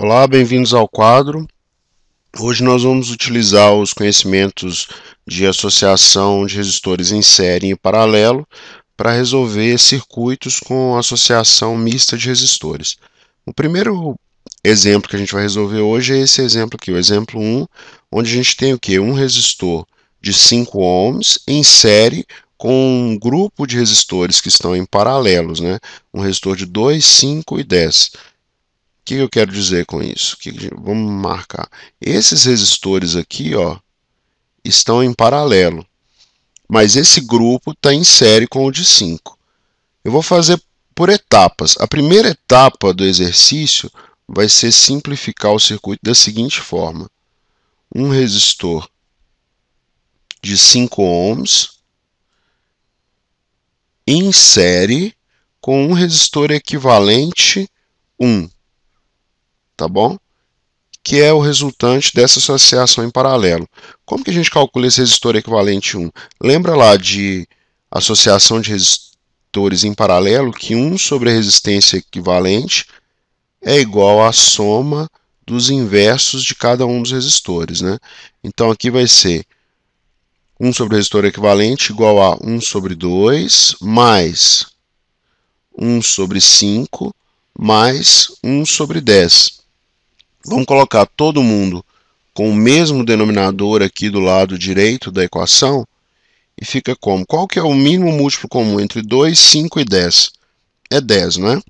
Olá, bem-vindos ao quadro. Hoje nós vamos utilizar os conhecimentos de associação de resistores em série e em paralelo para resolver circuitos com associação mista de resistores. O primeiro exemplo que a gente vai resolver hoje é esse exemplo aqui, o exemplo 1, onde a gente tem o que? Um resistor de 5 ohms em série com um grupo de resistores que estão em paralelos, né? um resistor de 2, 5 e 10 que eu quero dizer com isso? Que, vamos marcar. Esses resistores aqui ó, estão em paralelo, mas esse grupo está em série com o de 5. Eu vou fazer por etapas. A primeira etapa do exercício vai ser simplificar o circuito da seguinte forma. Um resistor de 5 ohms em série com um resistor equivalente 1 tá bom? Que é o resultante dessa associação em paralelo. Como que a gente calcula esse resistor equivalente 1? Lembra lá de associação de resistores em paralelo, que 1 sobre a resistência equivalente é igual à soma dos inversos de cada um dos resistores. Né? Então, aqui vai ser 1 sobre o resistor equivalente igual a 1 sobre 2, mais 1 sobre 5, mais 1 sobre 10. Vamos colocar todo mundo com o mesmo denominador aqui do lado direito da equação e fica como? Qual que é o mínimo múltiplo comum entre 2, 5 e 10? É 10, não é?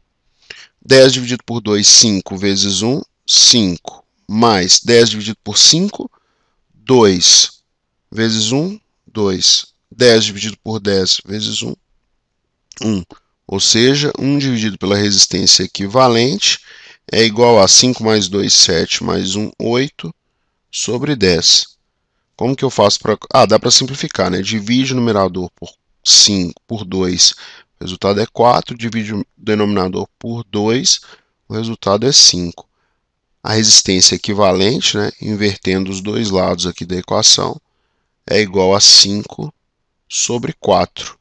10 dividido por 2, 5 vezes 1, 5. Mais 10 dividido por 5, 2. Vezes 1, 2. 10 dividido por 10 vezes 1, 1. Ou seja, 1 dividido pela resistência equivalente é igual a 5 mais 2, 7, mais 1, 8, sobre 10. Como que eu faço para... Ah, dá para simplificar, né? Divide o numerador por 5, por 2, o resultado é 4. Divide o denominador por 2, o resultado é 5. A resistência equivalente, né? invertendo os dois lados aqui da equação, é igual a 5 sobre 4.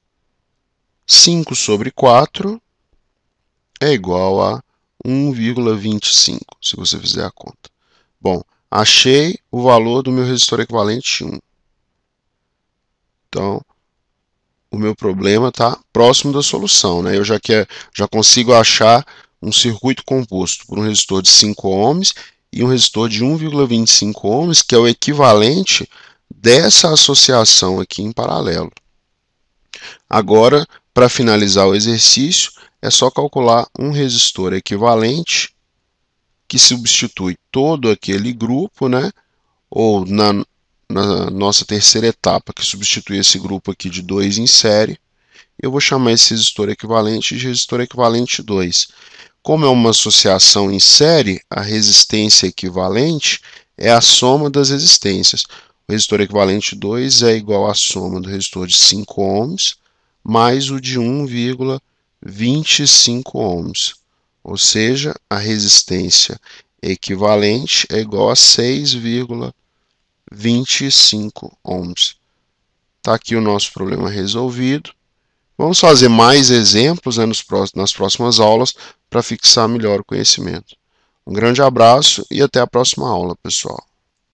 5 sobre 4 é igual a 1,25, se você fizer a conta. Bom, achei o valor do meu resistor equivalente 1. Então, o meu problema está próximo da solução. Né? Eu já, quer, é, já consigo achar um circuito composto por um resistor de 5 ohms e um resistor de 1,25 ohms, que é o equivalente dessa associação aqui em paralelo. Agora, para finalizar o exercício, é só calcular um resistor equivalente que substitui todo aquele grupo, né? ou na, na nossa terceira etapa, que substitui esse grupo aqui de 2 em série, eu vou chamar esse resistor equivalente de resistor equivalente 2. Como é uma associação em série, a resistência equivalente é a soma das resistências. O resistor equivalente 2 é igual à soma do resistor de 5 ohms mais o de 1,2. 25 ohms, ou seja, a resistência equivalente é igual a 6,25 ohms. Está aqui o nosso problema resolvido. Vamos fazer mais exemplos né, nas próximas aulas para fixar melhor o conhecimento. Um grande abraço e até a próxima aula, pessoal.